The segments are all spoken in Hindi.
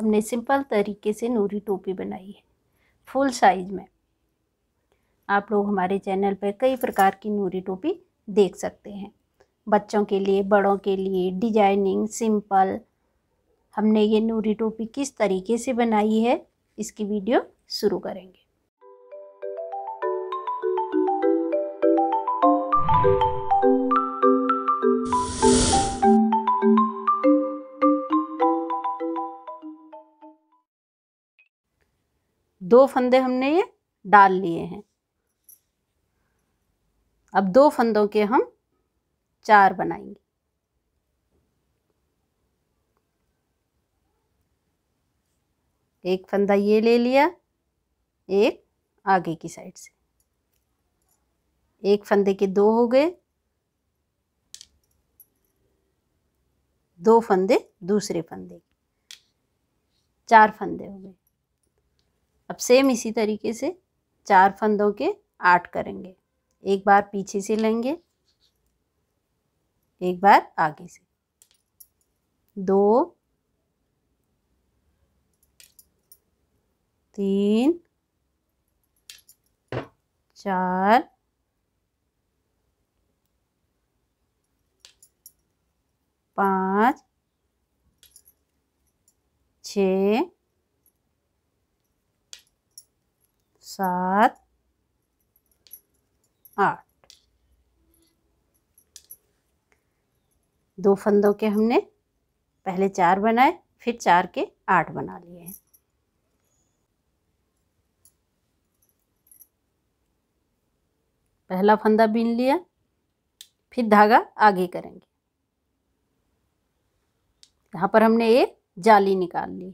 हमने सिंपल तरीके से नूरी टोपी बनाई है फुल साइज़ में आप लोग हमारे चैनल पर कई प्रकार की नूरी टोपी देख सकते हैं बच्चों के लिए बड़ों के लिए डिजाइनिंग सिंपल हमने ये नूरी टोपी किस तरीके से बनाई है इसकी वीडियो शुरू करेंगे दो फंदे हमने ये डाल लिए हैं अब दो फंदों के हम चार बनाएंगे एक फंदा ये ले लिया एक आगे की साइड से एक फंदे के दो हो गए दो फंदे दूसरे फंदे चार फंदे हो गए अब सेम इसी तरीके से चार फंदों के आठ करेंगे एक बार पीछे से लेंगे एक बार आगे से दो तीन चार पाँच छ सात आठ दो फंदों के हमने पहले चार बनाए फिर चार के आठ बना लिए हैं पहला फंदा बीन लिया फिर धागा आगे करेंगे यहाँ पर हमने एक जाली निकाल ली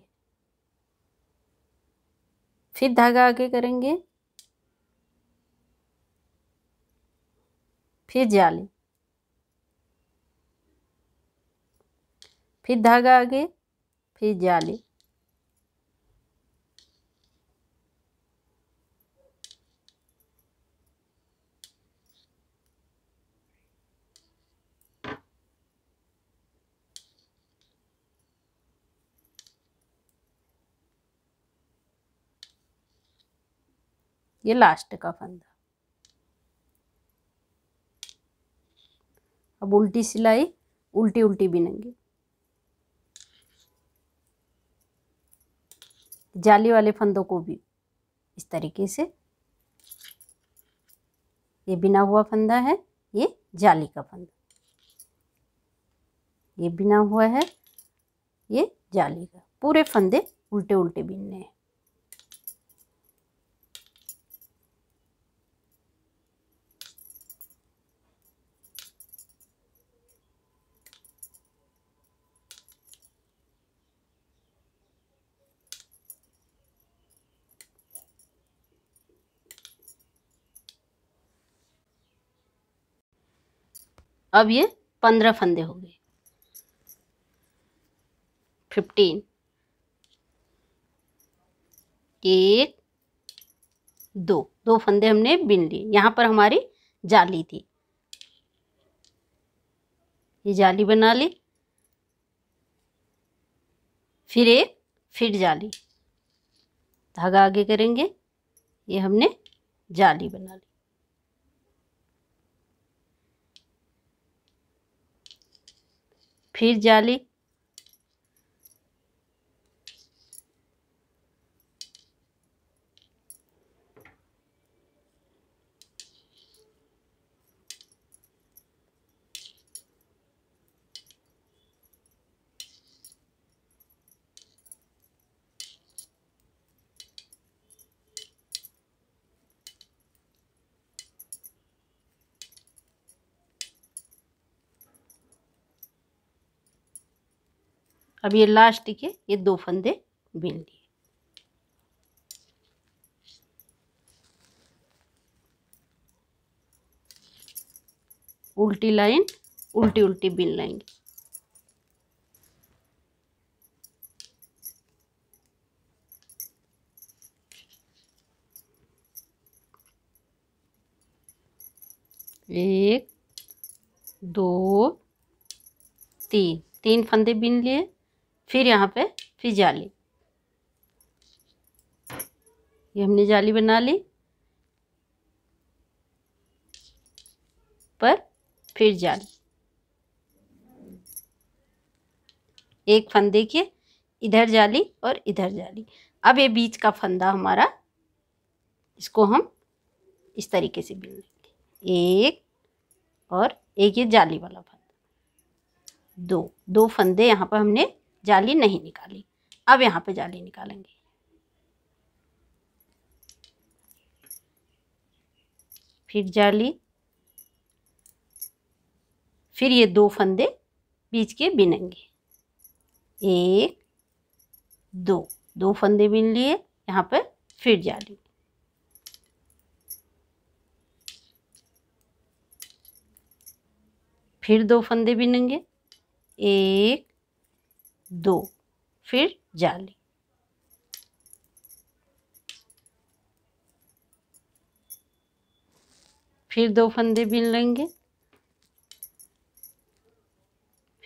फिर धागा आगे करेंगे फिर जाली फिर धागा आगे फिर जाली ये लास्ट का फंदा अब उल्टी सिलाई उल्टी उल्टी बिनेंगे जाली वाले फंदों को भी इस तरीके से ये बिना हुआ फंदा है ये जाली का फंदा ये बिना हुआ है ये जाली का पूरे फंदे उल्टे उल्टे बिनने हैं अब ये पंद्रह फंदे हो गए फिफ्टीन एक दो दो फंदे हमने बिन लिए यहाँ पर हमारी जाली थी ये जाली बना ली फिर एक फिर जाली धागा आगे करेंगे ये हमने जाली बना ली फिर जाली अब ये लास्ट के ये दो फंदे बिन लिए उल्टी लाइन उल्टी उल्टी बिन लाएंगे एक दो तीन तीन फंदे बिन लिए फिर यहाँ पे फिर जाली ये हमने जाली बना ली पर फिर जाली एक फंदे के इधर जाली और इधर जाली अब ये बीच का फंदा हमारा इसको हम इस तरीके से बिन लेंगे एक और एक ये जाली वाला फंदा दो दो फंदे यहाँ पर हमने जाली नहीं निकाली अब यहाँ पे जाली निकालेंगे फिर जाली फिर ये दो फंदे बीच के बिनेंगे एक दो दो फंदे बिन लिए यहाँ पर फिर जाली फिर दो फंदे बिनेंगे एक दो फिर जाली फिर दो फंदे बिन लेंगे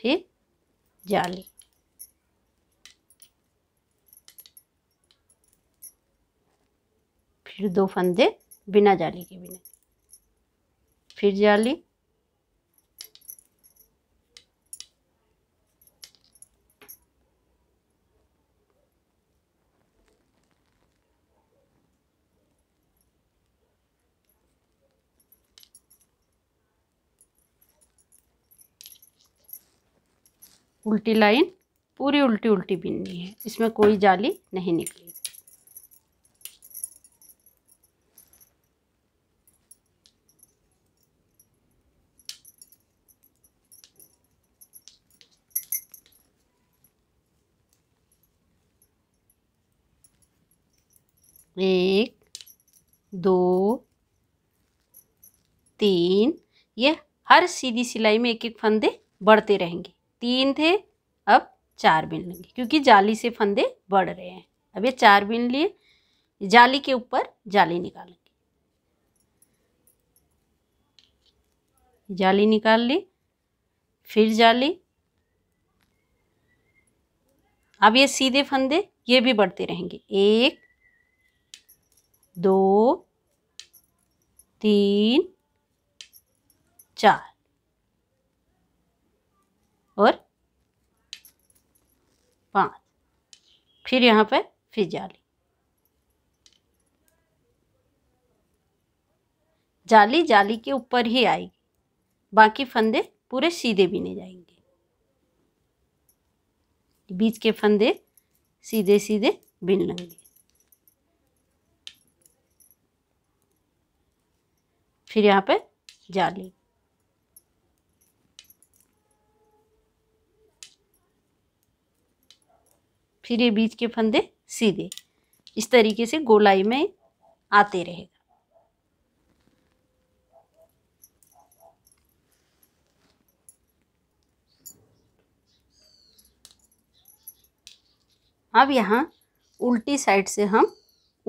फिर जाली फिर दो फंदे बिना जाली के बिना फिर जाली उल्टी लाइन पूरी उल्टी उल्टी बिननी है इसमें कोई जाली नहीं निकली एक दो तीन ये हर सीधी सिलाई में एक एक फंदे बढ़ते रहेंगे तीन थे अब चार बिन लेंगे क्योंकि जाली से फंदे बढ़ रहे हैं अब ये चार बिन लिए जाली के ऊपर जाली निकालेंगे जाली निकाल ली फिर जाली अब ये सीधे फंदे ये भी बढ़ते रहेंगे एक दो तीन चार और पाँच फिर यहाँ पे फिर जाली जाली जाली के ऊपर ही आएगी बाकी फंदे पूरे सीधे बिने जाएंगे बीच के फंदे सीधे सीधे बिन लेंगे फिर यहाँ पे जाली फिर ये बीच के फंदे सीधे इस तरीके से गोलाई में आते रहेगा अब यहाँ उल्टी साइड से हम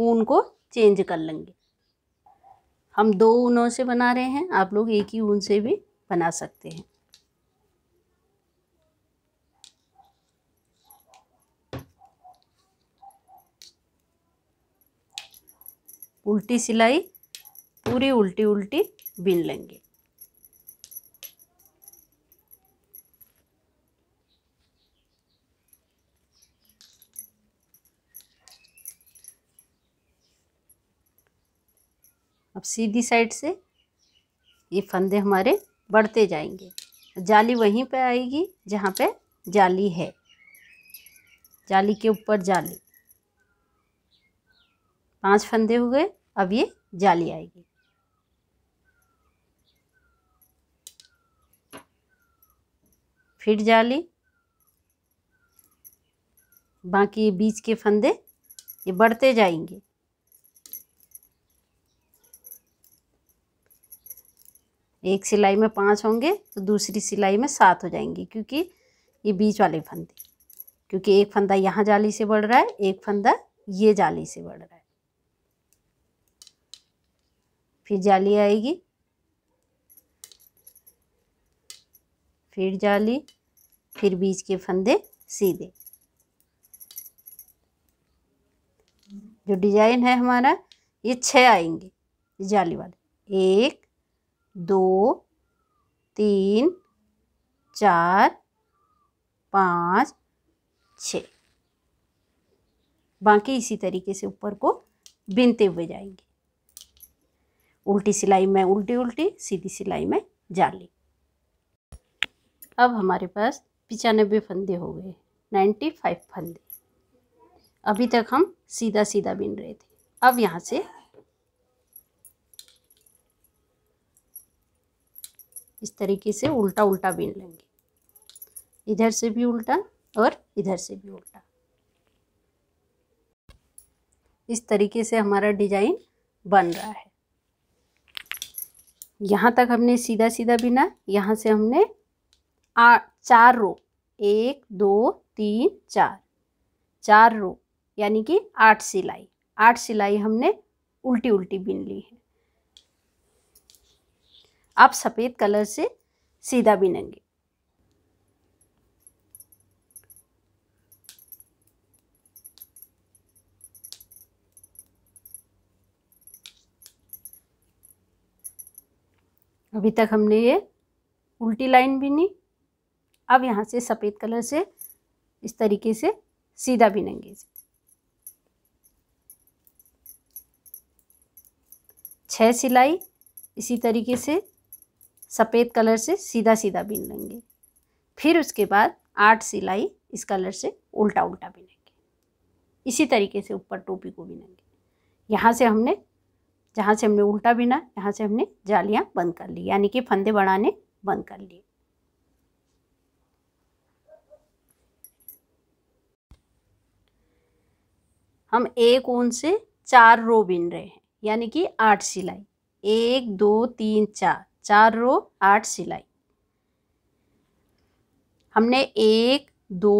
ऊन को चेंज कर लेंगे हम दो ऊनों से बना रहे हैं आप लोग एक ही ऊन से भी बना सकते हैं उल्टी सिलाई पूरी उल्टी उल्टी बिन लेंगे अब सीधी साइड से ये फंदे हमारे बढ़ते जाएंगे जाली वहीं पे आएगी जहाँ पे जाली है जाली के ऊपर जाली पांच फंदे हो गए अब ये जाली आएगी फिर जाली बाकी ये बीच के फंदे ये बढ़ते जाएंगे एक सिलाई में पांच होंगे तो दूसरी सिलाई में सात हो जाएंगे क्योंकि ये बीच वाले फंदे क्योंकि एक फंदा यहाँ जाली से बढ़ रहा है एक फंदा ये जाली से बढ़ रहा है फिर जाली आएगी फिर जाली फिर बीज के फंदे सीधे जो डिजाइन है हमारा ये छह आएंगे जाली वाले एक दो तीन चार पाँच छ बाकी इसी तरीके से ऊपर को बिनते हुए जाएंगे उल्टी सिलाई में उल्टी उल्टी सीधी सिलाई में जाली अब हमारे पास पिचानबे फंदे हो गए नाइन्टी फाइव फंदे अभी तक हम सीधा सीधा बिन रहे थे अब यहाँ से इस तरीके से उल्टा उल्टा बिन लेंगे इधर से भी उल्टा और इधर से भी उल्टा इस तरीके से हमारा डिजाइन बन रहा है यहाँ तक हमने सीधा सीधा बिना यहाँ से हमने आठ चार रो एक दो तीन चार चार रो यानी कि आठ सिलाई आठ सिलाई हमने उल्टी उल्टी बिन ली है आप सफ़ेद कलर से सीधा बिनेंगे अभी तक हमने ये उल्टी लाइन बिनी अब यहाँ से सफ़ेद कलर से इस तरीके से सीधा बिनेंगे छः सिलाई इसी तरीके से सफ़ेद कलर से सीधा सीधा बिन लेंगे फिर उसके बाद आठ सिलाई इस कलर से उल्टा उल्टा बिनेंगे इसी तरीके से ऊपर टोपी को बिनेंगे यहाँ से हमने जहाँ से हमने उल्टा बिना यहाँ से हमने जालियाँ बंद कर ली यानी कि फंदे बढ़ाने बंद कर लिए हम एक ऊन से चार रो बिन रहे हैं यानी कि आठ सिलाई एक दो तीन चार चार रो आठ सिलाई हमने एक दो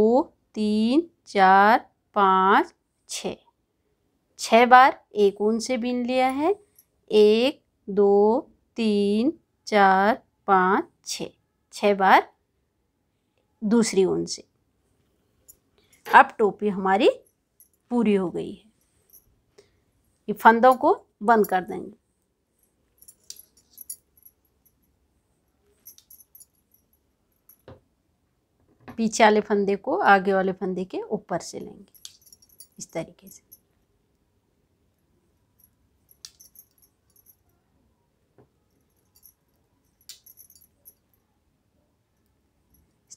तीन चार पाँच छः छः बार एक ऊन से बीन लिया है एक दो तीन चार पाँच छ छः बार दूसरी ऊन से अब टोपी हमारी पूरी हो गई है ये फंदों को बंद कर देंगे पीछे वाले फंदे को आगे वाले फंदे के ऊपर से लेंगे इस तरीके से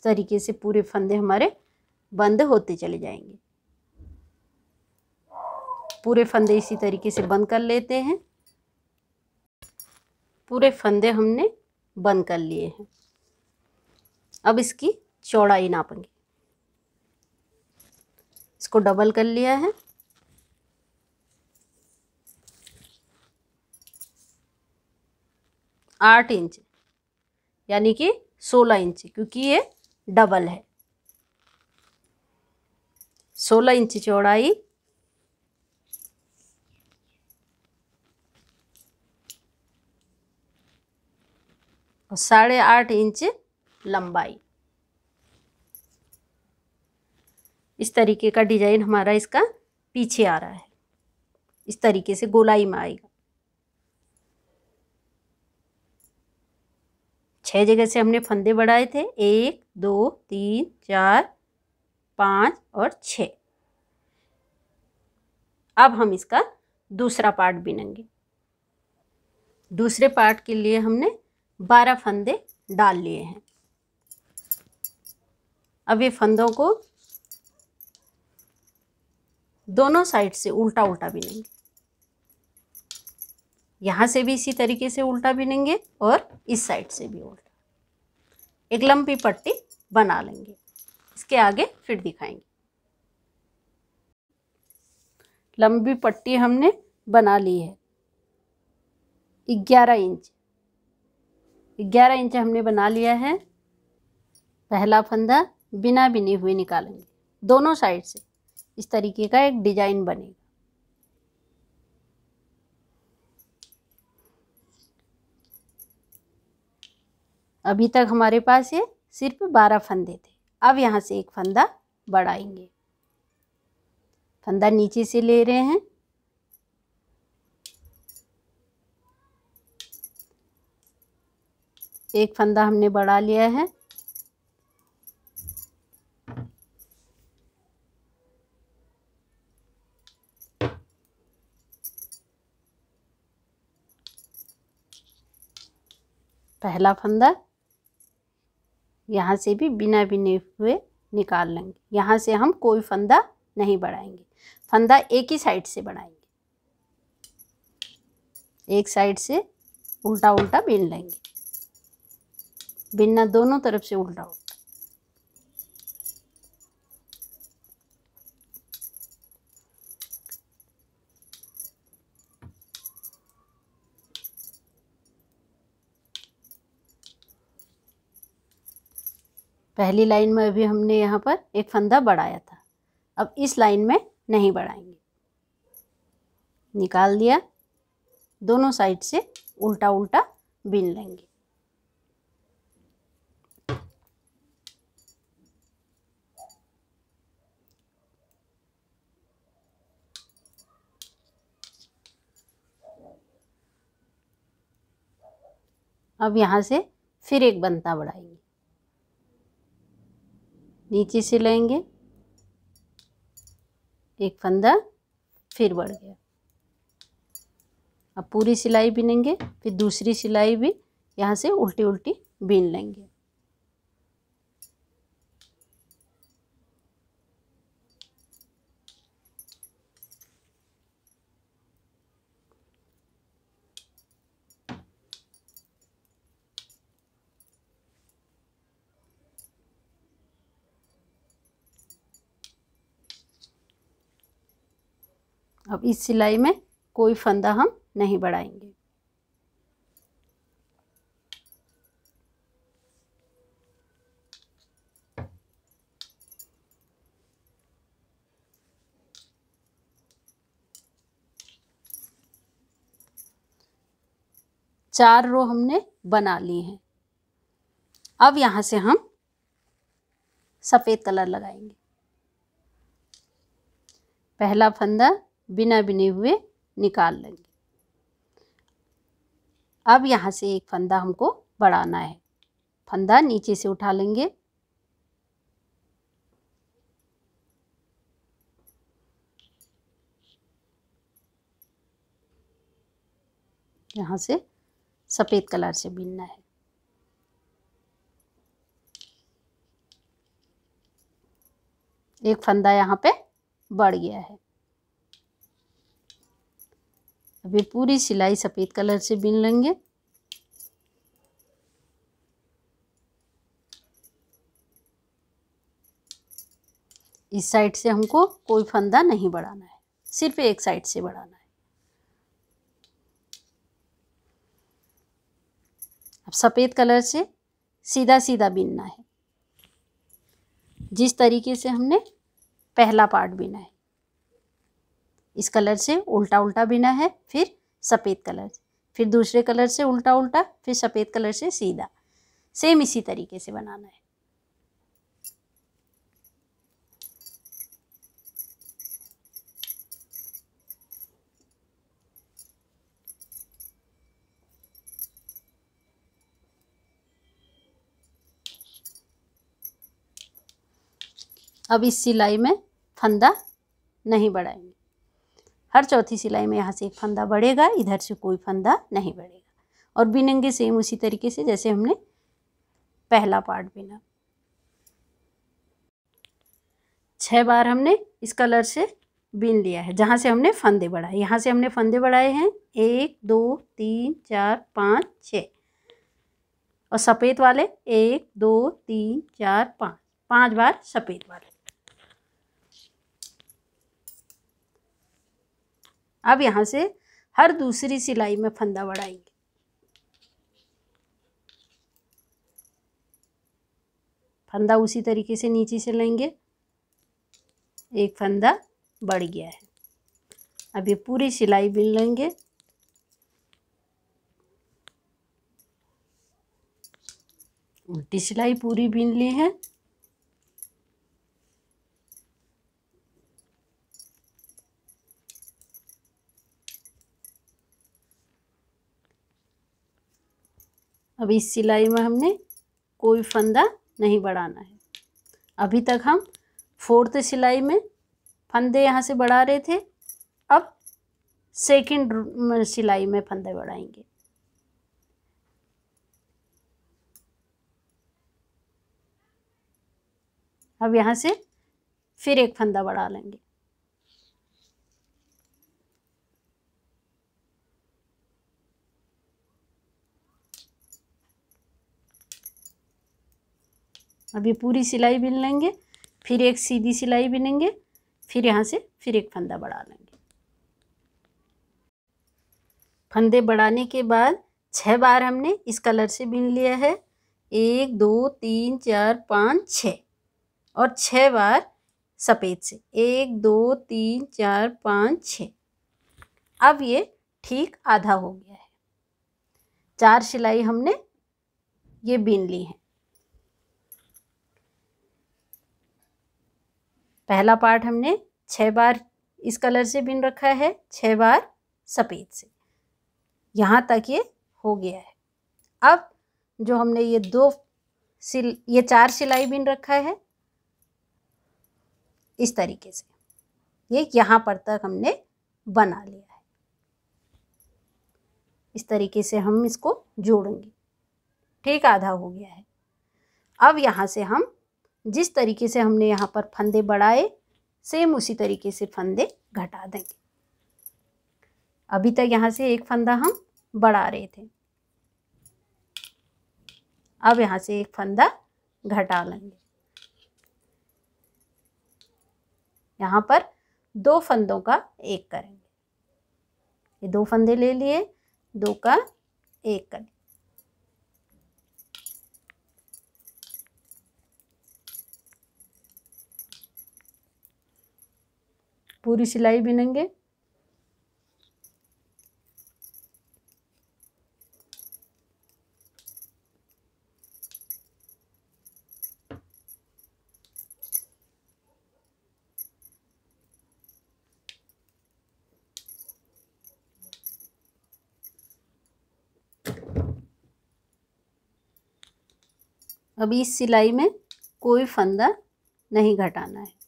तरीके से पूरे फंदे हमारे बंद होते चले जाएंगे पूरे फंदे इसी तरीके से बंद कर लेते हैं पूरे फंदे हमने बंद कर लिए हैं अब इसकी चौड़ाई नापेंगे इसको डबल कर लिया है आठ इंच यानी कि सोलह इंच क्योंकि ये डबल है सोलह इंच चौड़ाई और साढ़े आठ इंच लंबाई इस तरीके का डिजाइन हमारा इसका पीछे आ रहा है इस तरीके से गोलाई में आएगा छः जगह से हमने फंदे बढ़ाए थे एक दो तीन चार पाँच और छः अब हम इसका दूसरा पार्ट बिनेंगे दूसरे पार्ट के लिए हमने बारह फंदे डाल लिए हैं अब ये फंदों को दोनों साइड से उल्टा उल्टा बिनेंगे यहाँ से भी इसी तरीके से उल्टा बिनेंगे और इस साइड से भी उल्टा एक लंबी पट्टी बना लेंगे इसके आगे फिर दिखाएंगे लंबी पट्टी हमने बना ली है ग्यारह इंच ग्यारह इंच हमने बना लिया है पहला फंदा बिना बिने हुए निकालेंगे दोनों साइड से इस तरीके का एक डिजाइन बनेगा अभी तक हमारे पास ये सिर्फ बारह फंदे थे अब यहाँ से एक फंदा बढ़ाएंगे फंदा नीचे से ले रहे हैं एक फंदा हमने बढ़ा लिया है पहला फंदा यहाँ से भी बिना बिने हुए निकाल लेंगे यहाँ से हम कोई फंदा नहीं बढ़ाएंगे फंदा एक ही साइड से बढ़ाएंगे एक साइड से उल्टा उल्टा बिन लेंगे बिनना दोनों तरफ से उल्टा उल्टा पहली लाइन में अभी हमने यहाँ पर एक फंदा बढ़ाया था अब इस लाइन में नहीं बढ़ाएंगे निकाल दिया दोनों साइड से उल्टा उल्टा बीन लेंगे अब यहाँ से फिर एक बनता बढ़ाएंगे नीचे से लेंगे एक फंदा फिर बढ़ गया अब पूरी सिलाई बिनेंगे फिर दूसरी सिलाई भी यहाँ से उल्टी उल्टी बीन लेंगे अब इस सिलाई में कोई फंदा हम नहीं बढ़ाएंगे चार रो हमने बना ली हैं अब यहाँ से हम सफ़ेद कलर लगाएंगे पहला फंदा बिना बिने हुए निकाल लेंगे अब यहाँ से एक फंदा हमको बढ़ाना है फंदा नीचे से उठा लेंगे यहाँ से सफ़ेद कलर से बीनना है एक फंदा यहाँ पे बढ़ गया है अभी पूरी सिलाई सफ़ेद कलर से बिन लेंगे इस साइड से हमको कोई फंदा नहीं बढ़ाना है सिर्फ एक साइड से बढ़ाना है अब सफ़ेद कलर से सीधा सीधा बिनना है जिस तरीके से हमने पहला पार्ट बिना है इस कलर से उल्टा उल्टा बिना है फिर सफ़ेद कलर फिर दूसरे कलर से उल्टा उल्टा फिर सफ़ेद कलर से सीधा सेम इसी तरीके से बनाना है अब इस सिलाई में फंदा नहीं बढ़ाएंगे हर चौथी सिलाई में यहाँ से एक फंदा बढ़ेगा इधर से कोई फंदा नहीं बढ़ेगा और बिनेंगे सेम उसी तरीके से जैसे हमने पहला पार्ट बिना छः बार हमने इस कलर से बीन लिया है जहाँ से हमने फंदे बढ़ाए यहाँ से हमने फंदे बढ़ाए हैं एक दो तीन चार पाँच छ और सफ़ेद वाले एक दो तीन चार पाँच पाँच बार सफ़ेद वाले अब यहाँ से हर दूसरी सिलाई में फंदा बढ़ाएंगे फंदा उसी तरीके से नीचे से लेंगे एक फंदा बढ़ गया है अब ये पूरी सिलाई बिन लेंगे उल्टी सिलाई पूरी बिन ली है अभी इस सिलाई में हमने कोई फंदा नहीं बढ़ाना है अभी तक हम फोर्थ सिलाई में फंदे यहाँ से बढ़ा रहे थे अब सेकंड सिलाई में फंदे बढ़ाएंगे अब यहाँ से फिर एक फंदा बढ़ा लेंगे अभी पूरी सिलाई बिन लेंगे फिर एक सीधी सिलाई बिनेंगे फिर यहाँ से फिर एक फंदा बढ़ा लेंगे फंदे बढ़ाने के बाद छः बार हमने इस कलर से बिन लिया है एक दो तीन चार पाँच छः और छः बार सफ़ेद से एक दो तीन चार पाँच छः अब ये ठीक आधा हो गया है चार सिलाई हमने ये बीन ली है पहला पार्ट हमने छः बार इस कलर से बिन रखा है छः बार सफ़ेद से यहाँ तक ये हो गया है अब जो हमने ये दो सिल ये चार सिलाई बिन रखा है इस तरीके से ये यहाँ पर तक हमने बना लिया है इस तरीके से हम इसको जोड़ेंगे ठीक आधा हो गया है अब यहाँ से हम जिस तरीके से हमने यहाँ पर फंदे बढ़ाए सेम उसी तरीके से फंदे घटा देंगे अभी तक यहाँ से एक फंदा हम बढ़ा रहे थे अब यहाँ से एक फंदा घटा लेंगे यहाँ पर दो फंदों का एक करेंगे ये दो फंदे ले लिए दो का एक करेंगे पूरी सिलाई बिनेंगे अभी इस सिलाई में कोई फंदा नहीं घटाना है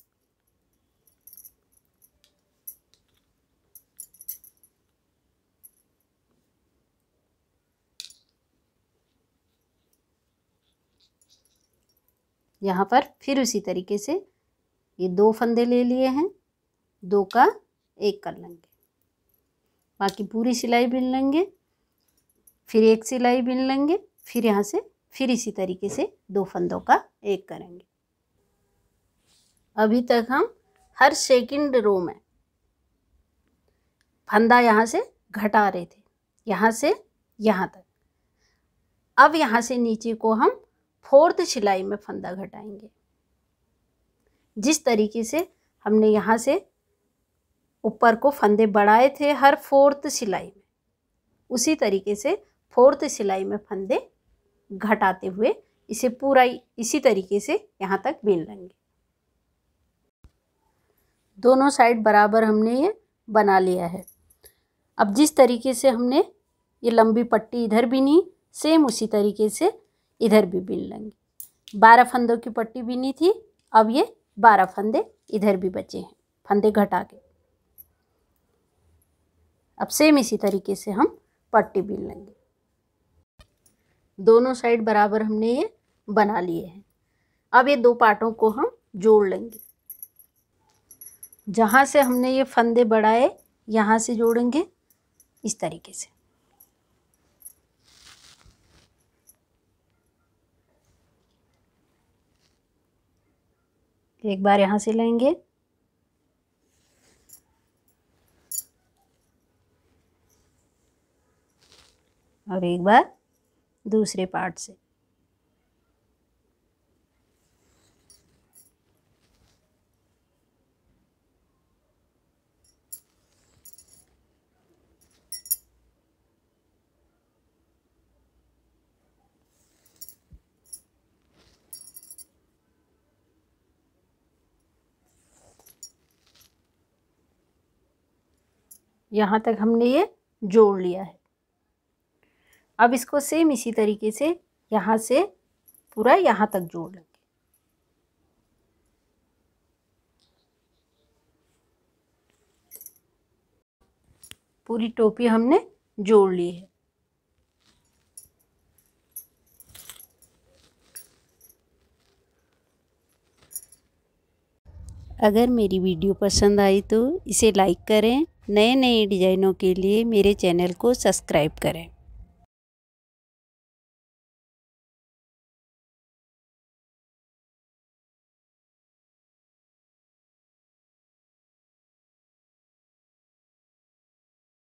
यहाँ पर फिर उसी तरीके से ये दो फंदे ले लिए हैं दो का एक कर लेंगे बाकी पूरी सिलाई बिन लेंगे फिर एक सिलाई बिन लेंगे फिर यहाँ से फिर इसी तरीके से दो फंदों का एक करेंगे अभी तक हम हर सेकंड रो में फंदा यहाँ से घटा रहे थे यहाँ से यहाँ तक अब यहाँ से नीचे को हम फोर्थ सिलाई में फंदा घटाएंगे जिस तरीके से हमने यहाँ से ऊपर को फंदे बढ़ाए थे हर फोर्थ सिलाई में उसी तरीके से फोर्थ सिलाई में फंदे घटाते हुए इसे पूरा इसी तरीके से यहाँ तक बीन लेंगे दोनों साइड बराबर हमने ये बना लिया है अब जिस तरीके से हमने ये लंबी पट्टी इधर बीनी सेम उसी तरीके से इधर भी बिन लेंगे बारह फंदों की पट्टी बिनी थी अब ये बारह फंदे इधर भी बचे हैं फंदे घटा के अब सेम इसी तरीके से हम पट्टी बिन लेंगे दोनों साइड बराबर हमने ये बना लिए हैं अब ये दो पार्टों को हम जोड़ लेंगे जहाँ से हमने ये फंदे बढ़ाए यहाँ से जोड़ेंगे इस तरीके से एक बार यहाँ से लेंगे और एक बार दूसरे पार्ट से यहाँ तक हमने ये जोड़ लिया है अब इसको सेम इसी तरीके से यहाँ से पूरा यहाँ तक जोड़ लेंगे पूरी टोपी हमने जोड़ ली है अगर मेरी वीडियो पसंद आई तो इसे लाइक करें नए नए डिज़ाइनों के लिए मेरे चैनल को सब्सक्राइब करें